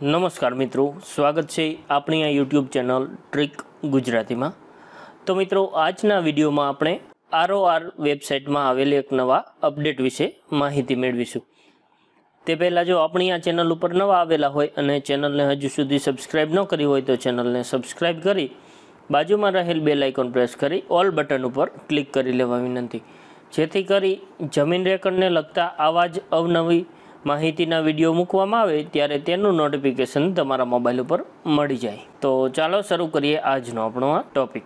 નમસ્કાર મિત્રો સ્વાગત છે આપણી આ યુટ્યુબ ચેનલ ટ્રીક ગુજરાતીમાં તો મિત્રો આજના વિડીયોમાં આપણે આર વેબસાઇટમાં આવેલી એક નવા અપડેટ વિશે માહિતી મેળવીશું તે પહેલાં જો આપણી આ ચેનલ ઉપર નવા આવેલા હોય અને ચેનલને હજુ સુધી સબસ્ક્રાઇબ ન કરી હોય તો ચેનલને સબસ્ક્રાઈબ કરી બાજુમાં રહેલ બે લાઇકોન પ્રેસ કરી ઓલ બટન ઉપર ક્લિક કરી લેવા વિનંતી જેથી કરી જમીન રેકર્ડને લગતા આવા જ અવનવી માહિતીના વિડીયો મૂકવામાં આવે ત્યારે તેનું નોટિફિકેશન તમારા મોબાઈલ ઉપર મળી જાય તો ચાલો શરૂ કરીએ આજનો આપણો આ ટોપિક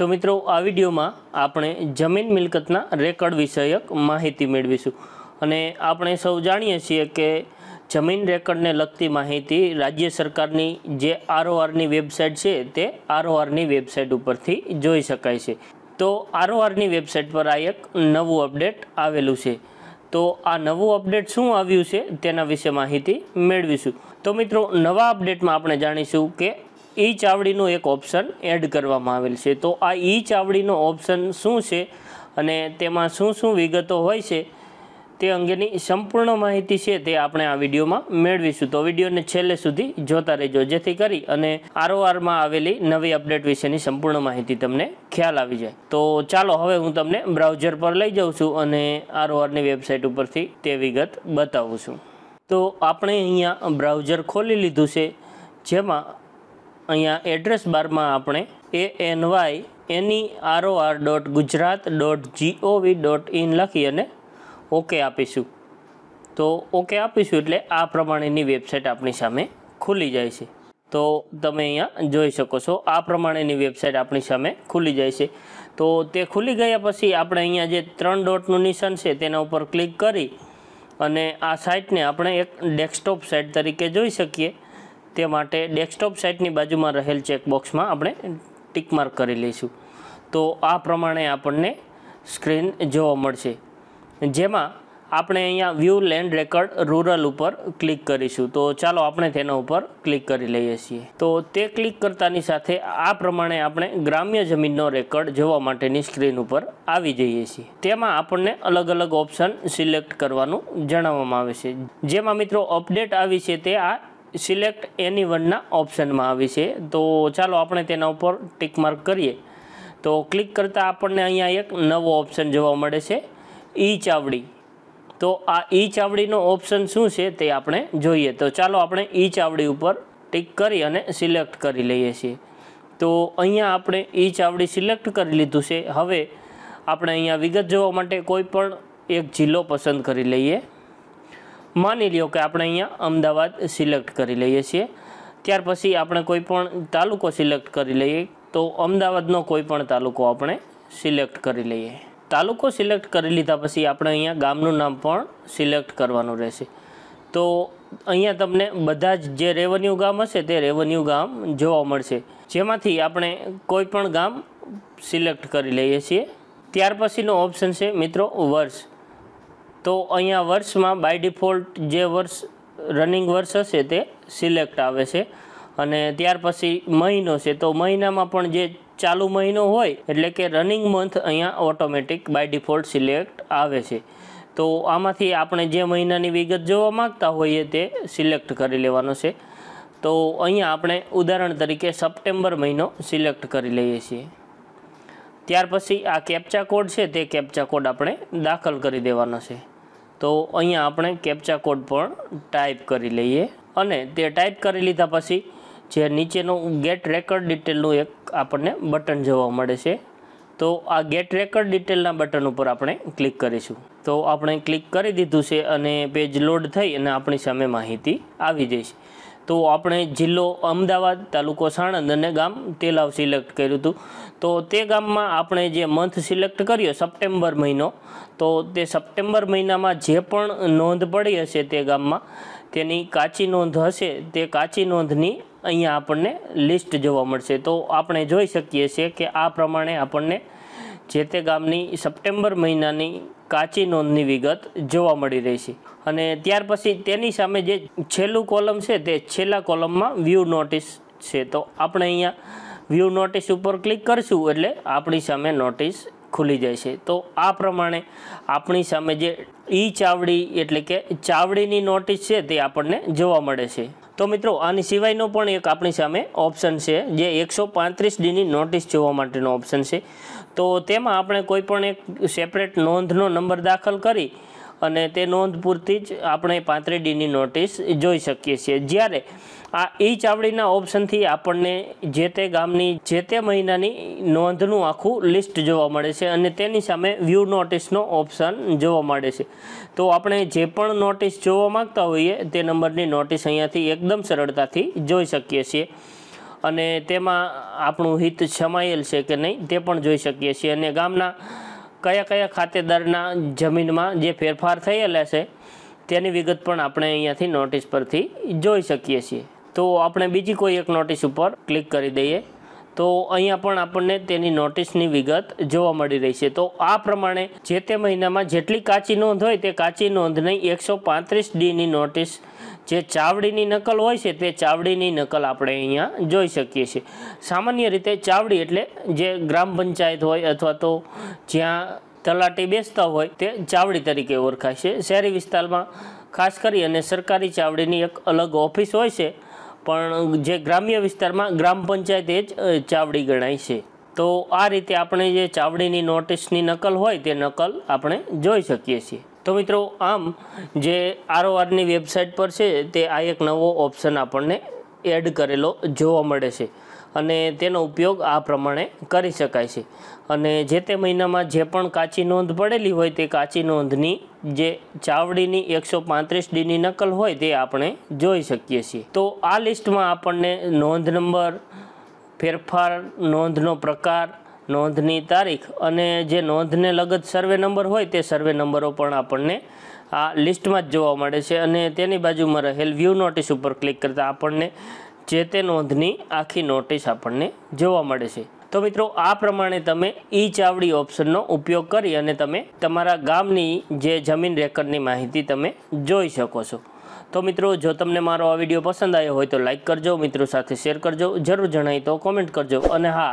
તો મિત્રો આ વિડીયોમાં આપણે જમીન મિલકતના રેકર્ડ વિષયક માહિતી મેળવીશું અને આપણે સૌ જાણીએ છીએ કે જમીન રેકર્ડને લગતી માહિતી રાજ્ય સરકારની જે આરઓઆરની વેબસાઇટ છે તે આરઓઆરની વેબસાઇટ ઉપરથી જોઈ શકાય છે તો આરઓઆરની વેબસાઇટ પર આ એક નવું અપડેટ આવેલું છે તો આ નવું અપડેટ શું આવ્યું છે તેના વિશે માહિતી મેળવીશું તો મિત્રો નવા અપડેટમાં આપણે જાણીશું કે ઈ ચાવડીનું એક ઓપ્શન એડ કરવામાં આવેલ છે તો આ ઈ ચાવડીનો ઓપ્શન શું છે અને તેમાં શું શું વિગતો હોય છે તે અંગેની સંપૂર્ણ માહિતી છે તે આપણે આ વિડીયોમાં મેળવીશું તો વિડીયોને છેલ્લે સુધી જોતા રહેજો જેથી કરી અને આરઓઆરમાં આવેલી નવી અપડેટ વિશેની સંપૂર્ણ માહિતી તમને ખ્યાલ આવી જાય તો ચાલો હવે હું તમને બ્રાઉઝર પર લઈ જાઉં છું અને આરઓઆરની વેબસાઇટ ઉપરથી તે વિગત બતાવું છું તો આપણે અહીંયા બ્રાઉઝર ખોલી લીધું છે જેમાં અહીંયા એડ્રેસ બારમાં આપણે A N Y any ROR dot Gujarat dot GOV dot in લખી અને ઓકે આપીશું તો ઓકે આપીશું એટલે આ પ્રમાણેની વેબસાઇટ આપણી સામે ખુલી જાય છે તો તમે અહીંયા જોઈ શકો છો આ પ્રમાણેની વેબસાઇટ આપણી સામે ખુલી જાય છે તો તે ખુલી ગયા પછી આપણે અહીંયા જે ત્રણ ડોટનું નિશાન છે તેના ઉપર ક્લિક કરી અને આ સાઇટને આપણે એક ડેસ્કટોપ સાઇટ તરીકે જોઈ શકીએ તે માટે ડેસ્કટોપ સાઇટની બાજુમાં રહેલ ચેકબોક્સમાં આપણે ટિકમાર્ક કરી લઈશું તો આ પ્રમાણે આપણને સ્ક્રીન જોવા મળશે જેમાં આપણે અહીંયા વ્યૂ લેન્ડ રેકર્ડ રૂરલ ઉપર ક્લિક કરીશું તો ચાલો આપણે તેના ઉપર ક્લિક કરી લઈએ છીએ તો તે ક્લિક કરતાની સાથે આ પ્રમાણે આપણે ગ્રામ્ય જમીનનો રેકર્ડ જોવા માટેની સ્ક્રીન ઉપર આવી જઈએ છીએ તેમાં આપણને અલગ અલગ ઓપ્શન સિલેક્ટ કરવાનું જણાવવામાં આવે છે જેમાં મિત્રો અપડેટ આવી છે તે આ સિલેક્ટ એની વનના ઓપ્શનમાં આવી છે તો ચાલો આપણે તેના ઉપર ટિક માર્ક કરીએ તો ક્લિક કરતાં આપણને અહીંયા એક નવો ઓપ્શન જોવા મળે છે ઈ ચાવડી તો આ ઈ ચાવડીનો ઓપ્શન શું છે તે આપણે જોઈએ તો ચાલો આપણે ઈ ચાવડી ઉપર ટીક કરી અને સિલેક્ટ કરી લઈએ છીએ તો અહીંયા આપણે ઈ ચાવડી સિલેક્ટ કરી લીધું છે હવે આપણે અહીંયા વિગત જોવા માટે કોઈ પણ એક જિલ્લો પસંદ કરી લઈએ માની લ્યો કે આપણે અહીંયા અમદાવાદ સિલેક્ટ કરી લઈએ છીએ ત્યાર પછી આપણે કોઈ પણ તાલુકો સિલેક્ટ કરી લઈએ તો અમદાવાદનો કોઈ પણ તાલુકો આપણે સિલેક્ટ કરી લઈએ તાલુકો સિલેક્ટ કરી લીધા પછી આપણે અહીંયા ગામનું નામ પણ સિલેક્ટ કરવાનું રહેશે તો અહીંયા તમને બધા જ જે રેવન્યુ ગામ હશે તે રેવન્યુ ગામ જોવા મળશે જેમાંથી આપણે કોઈ પણ ગામ સિલેક્ટ કરી લઈએ છીએ ત્યાર પછીનો ઓપ્શન છે મિત્રો વર્ષ તો અહીંયા વર્ષમાં બાય ડિફોલ્ટ જે વર્ષ રનિંગ વર્ષ હશે તે સિલેક્ટ આવે છે અને ત્યાર પછી મહિનો છે તો મહિનામાં પણ જે ચાલુ મહિનો હોય એટલે કે રનિંગ મંથ અહીંયા ઓટોમેટિક બાય ડિફોલ્ટ સિલેક્ટ આવે છે તો આમાંથી આપણે જે મહિનાની વિગત જોવા માગતા હોઈએ તે સિલેક્ટ કરી લેવાનો છે તો અહીંયા આપણે ઉદાહરણ તરીકે સપ્ટેમ્બર મહિનો સિલેક્ટ કરી લઈએ છીએ ત્યાર પછી આ કેપ્ચા કોડ છે તે કેપ્ચા કોડ આપણે દાખલ કરી દેવાનો છે તો અહીંયા આપણે કેપ્ચા કોડ પણ ટાઈપ કરી લઈએ અને તે ટાઈપ કરી લીધા પછી જે નીચેનું ગેટ રેકર્ડ ડિટેલનું એક આપણને બટન જોવા મળે છે તો આ ગેટ રેકર્ડ ડિટેલના બટન ઉપર આપણે ક્લિક કરીશું તો આપણે ક્લિક કરી દીધું છે અને પેજ લોડ થઈ અને આપણી સામે માહિતી આવી જઈશ તો આપણે જિલ્લો અમદાવાદ તાલુકો સાણંદ અને ગામ તેલાવ સિલેક્ટ કર્યું હતું તો તે ગામમાં આપણે જે મંથ સિલેક્ટ કર્યો સપ્ટેમ્બર મહિનો તો તે સપ્ટેમ્બર મહિનામાં જે પણ નોંધ પડી હશે તે ગામમાં તેની કાચી નોંધ હશે તે કાચી નોંધની અહીંયા આપણને લિસ્ટ જોવા મળશે તો આપણે જોઈ શકીએ છીએ કે આ પ્રમાણે આપણને જે તે ગામની સપ્ટેમ્બર મહિનાની કાચી નોંધની વિગત જોવા મળી રહી છે અને ત્યાર પછી તેની સામે જે છેલ્લું કોલમ છે તે છેલ્લા કોલમમાં વ્યૂ નોટિસ છે તો આપણે અહીંયા વ્યૂ નોટિસ ઉપર ક્લિક કરીશું એટલે આપણી સામે નોટિસ ખુલી જાય છે તો આ પ્રમાણે આપણી સામે જે ઈ ચાવડી એટલે કે ચાવડીની નોટિસ છે તે આપણને જોવા મળે છે તો મિત્રો આની સિવાયનો પણ એક આપણી સામે ઓપ્શન છે જે એકસો પાંત્રીસ ડીની નોટિસ જોવા માટેનો ઓપ્શન છે તો તેમાં આપણે કોઈ પણ એક સેપરેટ નોંધનો નંબર દાખલ કરી અને તે નોંધ પૂરતી જ આપણે પાંત્રી ડીની નોટિસ જોઈ શકીએ છીએ જ્યારે આ ઈ ચાવડીના ઓપ્શનથી આપણને જે તે ગામની જે તે મહિનાની નોંધનું આખું લિસ્ટ જોવા મળે છે અને તેની સામે વ્યૂ નોટિસનો ઓપ્શન જોવા મળે છે તો આપણે જે પણ નોટિસ જોવા માગતા હોઈએ તે નંબરની નોટિસ અહીંયાથી એકદમ સરળતાથી જોઈ શકીએ છીએ અને તેમાં આપણું હિત સમાયેલ છે કે નહીં તે પણ જોઈ શકીએ છીએ અને ગામના કયા કયા ખાતેદારના જમીનમાં જે ફેરફાર થયેલા છે તેની વિગત પણ આપણે અહીંયાથી નોટિસ પરથી જોઈ શકીએ છીએ તો આપણે બીજી કોઈ એક નોટિસ ઉપર ક્લિક કરી દઈએ તો અહીંયા પણ આપણને તેની નોટિસની વિગત જોવા મળી રહી છે તો આ પ્રમાણે જે તે મહિનામાં જેટલી કાચી નોંધ હોય તે કાચી નોંધની એકસો પાંત્રીસ ડીની નોટિસ જે ચાવડીની નકલ હોય છે તે ચાવડીની નકલ આપણે અહીંયા જોઈ શકીએ છીએ સામાન્ય રીતે ચાવડી એટલે જે ગ્રામ પંચાયત હોય અથવા તો જ્યાં તલાટી બેસતા હોય તે ચાવડી તરીકે ઓળખાય છે શહેરી વિસ્તારમાં ખાસ કરી અને સરકારી ચાવડીની એક અલગ ઓફિસ હોય છે પણ જે ગ્રામ્ય વિસ્તારમાં ગ્રામ પંચાયત એ જ ચાવડી ગણાય છે તો આ રીતે આપણે જે ચાવડીની નોટિસની નકલ હોય તે નકલ આપણે જોઈ શકીએ છીએ તો મિત્રો આમ જે આરઓઆરની વેબસાઇટ પર છે તે આ એક નવો ઓપ્શન આપણને એડ કરેલો જોવા મળે છે અને તેનો ઉપયોગ આ પ્રમાણે કરી શકાય છે અને જે તે મહિનામાં જે પણ કાચી નોંધ પડેલી હોય તે કાચી નોંધની જે ચાવડીની એકસો પાંત્રીસ ડીની નકલ હોય તે આપણે જોઈ શકીએ છીએ તો આ લિસ્ટમાં આપણને નોંધ નંબર ફેરફાર નોંધનો પ્રકાર નોંધની તારીખ અને જે નોંધને લગત સર્વે નંબર હોય તે સર્વે નંબરો પણ આપણને આ લિસ્ટમાં જ જોવા મળે છે અને તેની બાજુમાં રહેલ વ્યૂ નોટિસ ઉપર ક્લિક કરતાં આપણને જે તે નોંધની આખી નોટિસ આપણને જોવા મળે છે તો મિત્રો આ પ્રમાણે તમે ઈ ચાવડી ઓપ્શનનો ઉપયોગ કરી અને તમે તમારા ગામની જે જમીન રેકર્ડની માહિતી તમે જોઈ શકો છો તો મિત્રો જો તમને મારો આ વિડીયો પસંદ આવ્યો હોય તો લાઇક કરજો મિત્રો સાથે શેર કરજો જરૂર જણાય તો કોમેન્ટ કરજો અને હા